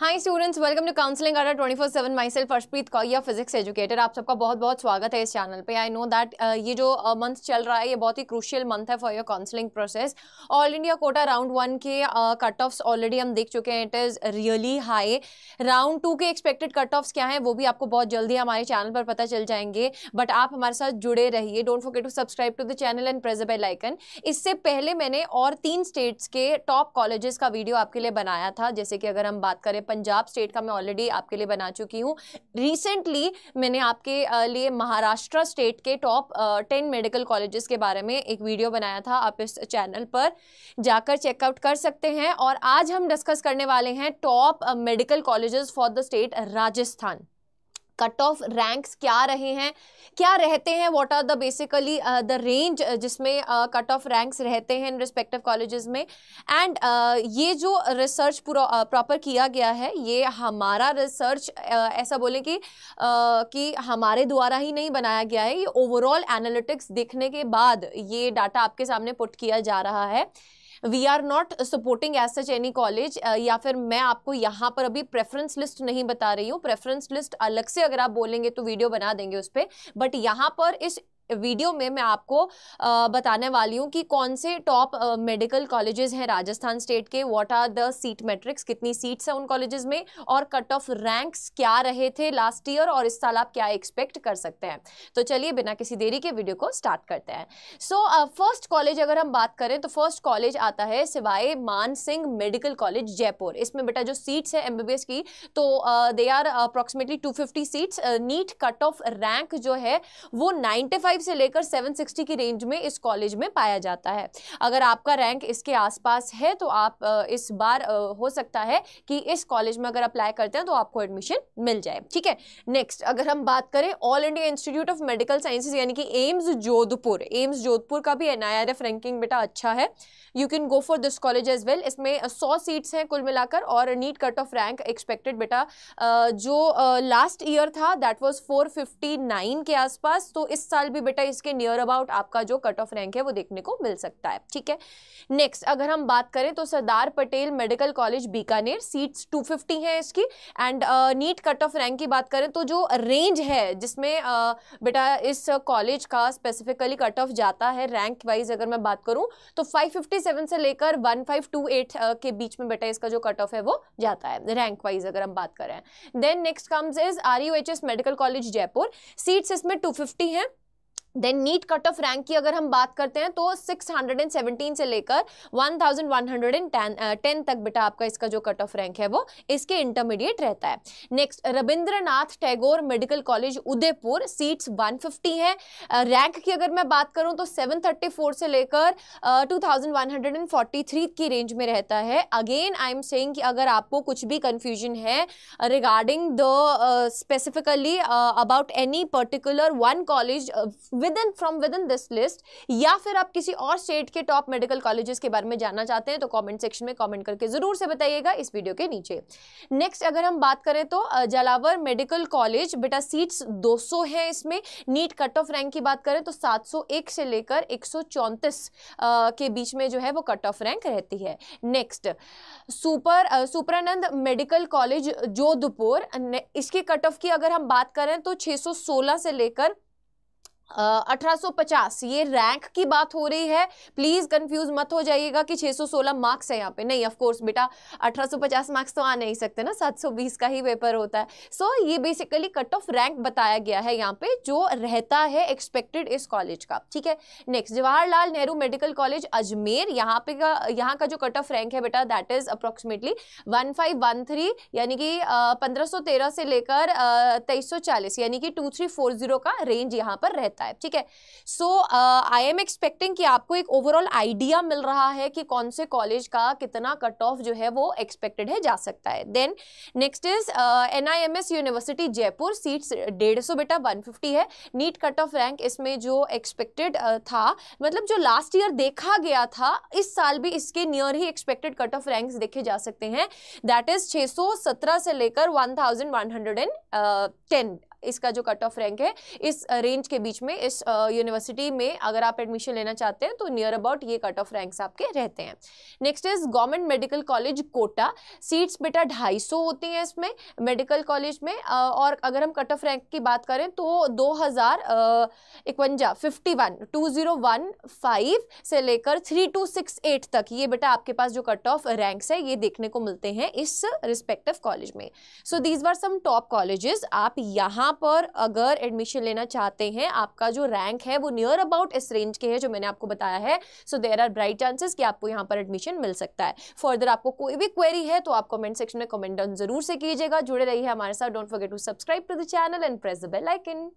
hi students welcome to counselling Adda twenty four seven myself Arshpreet Kaur physics educator आप सबका बहुत बहुत स्वागत है इस चैनल पे आई नो दैट ये जो मंथ uh, चल रहा है ये बहुत ही क्रूशियल मंथ है for your counselling process all India quota round one के कट ऑफ्स ऑलरेडी हम देख चुके हैं it is really high round two के एक्सपेक्टेड कट ऑफ्स क्या है वो भी आपको बहुत जल्दी हमारे चैनल पर पता चल जाएंगे बट आप हमारे साथ जुड़े रहिए don't forget to subscribe to the channel and press bell icon इससे पहले मैंने और तीन स्टेट्स के टॉप कॉलेजेस का वीडियो आपके लिए बनाया था जैसे कि अगर हम बात करें पंजाब स्टेट का मैं ऑलरेडी आपके लिए बना चुकी हूँ रिसेंटली मैंने आपके लिए महाराष्ट्र स्टेट के टॉप टेन मेडिकल कॉलेजेस के बारे में एक वीडियो बनाया था आप इस चैनल पर जाकर चेकआउट कर सकते हैं और आज हम डिस्कस करने वाले हैं top medical colleges for the state Rajasthan cut off ranks क्या रहे हैं क्या रहते हैं what are the basically the range जिसमें कट ऑफ रैंक्स रहते हैं इन रिस्पेक्टिव कॉलेजेस में एंड uh, ये जो रिसर्च पूरा प्रॉपर uh, किया गया है ये हमारा रिसर्च uh, ऐसा बोलें कि uh, कि हमारे द्वारा ही नहीं बनाया गया है ये ओवरऑल एनालिटिक्स देखने के बाद ये डाटा आपके सामने पुट किया जा रहा है we are not supporting as such any college या फिर मैं आपको यहाँ पर अभी प्रेफरेंस लिस्ट नहीं बता रही हूँ प्रेफरेंस लिस्ट अलग से अगर आप बोलेंगे तो वीडियो बना देंगे उस पर बट यहाँ पर इस वीडियो में मैं आपको बताने वाली हूँ कि कौन से टॉप मेडिकल कॉलेजेस हैं राजस्थान स्टेट के what are the seat matrix कितनी सीट्स हैं उन कॉलेजेस में और कट ऑफ रैंक्स क्या रहे थे लास्ट ईयर और इस साल आप क्या एक्सपेक्ट कर सकते हैं तो चलिए बिना किसी देरी के वीडियो को स्टार्ट करते हैं सो फर्स्ट कॉलेज अगर हम बात करें तो फर्स्ट कॉलेज आता है सिवाय मान सिंह मेडिकल कॉलेज जयपुर इसमें बेटा जो सीट्स है एम की तो they are approximately two seats NEET cut off rank जो है वो नाइन्टी फाइव से लेकर सेवन सिक्सटी की रेंज में इस कॉलेज में पाया जाता है अगर आपका रैंक इसके आसपास है तो आप इस बार हो सकता है कि इस कॉलेज में अगर अप्लाई करते हैं तो आपको एडमिशन मिल जाए ठीक है नेक्स्ट अगर हम बात करें All India Institute of Medical Sciences यानी कि एम्स जोधपुर एम्स जोधपुर का भी एन रैंकिंग बेटा अच्छा है you can go for this college as well इसमें सौ सीट्स हैं कुल मिलाकर और NEET cut off rank expected बेटा जो लास्ट ईयर था दैट वॉज फोर के आसपास तो इस साल भी बेटा इसके नियर अबाउट आपका जो कट ऑफ रैंक है वो देखने को मिल सकता है ठीक है नेक्स्ट अगर हम बात करें तो Sardar Patel medical college Bikaner seats 250 हैं इसकी and NEET cut off rank की बात करें तो जो रेंज है जिसमें uh, बेटा इस कॉलेज का स्पेसिफिकली कट ऑफ जाता है रैंक वाइज अगर मैं बात करूं तो 557 से लेकर 1528 uh, के बीच में बेटा इसका जो कट ऑफ है वो जाता है रैंक वाइज अगर हम बात करें then next comes is R medical college Jaipur seats इसमें 250 हैं then NEET cut off rank की अगर हम बात करते हैं तो 617 से लेकर 1110 तक बेटा आपका इसका जो कट ऑफ रैंक है वो इसके इंटरमीडिएट रहता है next Rabindranath Tagore medical college Udaipur seats 150 है रैंक की अगर मैं बात करूं तो 734 से लेकर uh, 2143 की रेंज में रहता है अगेन आई एम सेइंग कि अगर आपको कुछ भी कन्फ्यूजन है regarding the specifically about any particular one college within from within this list या फिर आप किसी और स्टेट के टॉप मेडिकल कॉलेजेस के बारे में जानना चाहते हैं तो कॉमेंट सेक्शन में कॉमेंट करके ज़रूर से बताइएगा इस वीडियो के नीचे नेक्स्ट अगर हम बात करें तो जलावर मेडिकल कॉलेज बेटा सीट्स 200 है इसमें नीट कट ऑफ रैंक की बात करें तो 701 से लेकर एक के बीच में जो है वो कट ऑफ रैंक रहती है नेक्स्ट सुपर सुपरानंद मेडिकल कॉलेज जोधपुर इसके कट ऑफ की अगर हम बात करें तो 616 से लेकर 1850 ये रैंक की बात हो रही है प्लीज कंफ्यूज मत हो जाइएगा कि 616 मार्क्स है यहाँ पे नहीं ऑफ कोर्स बेटा 1850 मार्क्स तो आ नहीं सकते ना 720 का ही पेपर होता है सो so, ये बेसिकली कट ऑफ रैंक बताया गया है यहाँ पे जो रहता है एक्सपेक्टेड इस कॉलेज का ठीक है next Jawaharlal Nehru medical college Ajmer यहाँ पे का यहाँ का जो कट ऑफ रैंक है बेटा दैट इज अप्रोक्सीमेटली वन यानी कि पंद्रह से लेकर तेईस यानी कि टू का रेंज यहाँ पर रहता रहता है ठीक है सो आई एम एक्सपेक्टिंग कि आपको एक ओवरऑल आइडिया मिल रहा है कि कौन से कॉलेज का कितना कट ऑफ जो है वो एक्सपेक्टेड है जा सकता है then next is N university Jaipur seats डेढ़ बेटा वन है नीट कट ऑफ रैंक इसमें जो एक्सपेक्टेड uh, था मतलब जो लास्ट ईयर देखा गया था इस साल भी इसके नियर ही एक्सपेक्टेड कट ऑफ रैंक्स देखे जा सकते हैं दैट इज 617 से लेकर 1110 इसका जो कट ऑफ रैंक है इस रेंज के बीच में इस यूनिवर्सिटी में अगर आप एडमिशन लेना चाहते हैं तो नियर अबाउट ये कट ऑफ रैंक्स आपके रहते हैं next is government medical college Kota seats बेटा ढाई होती हैं इसमें मेडिकल कॉलेज में और अगर हम कट ऑफ रैंक की बात करें तो दो हज़ार इकवंजा fifty one two zero one five से लेकर थ्री टू सिक्स एट तक ये बेटा आपके पास जो कट ऑफ रैंक्स है ये देखने को मिलते हैं इस रिस्पेक्टिव कॉलेज में so these were some top colleges आप यहाँ यहाँ पर अगर एडमिशन लेना चाहते हैं आपका जो रैंक है वो नियर अबाउट इस रेंज के है जो मैंने आपको बताया है so there are bright chances कि आपको यहाँ पर एडमिशन मिल सकता है फर्दर आपको कोई भी क्वेरी है तो आप कमेंट सेक्शन में कमेंट डाउन जरूर से कीजिएगा जुड़े रहिए हमारे साथ don't forget to subscribe to the channel and press the bell icon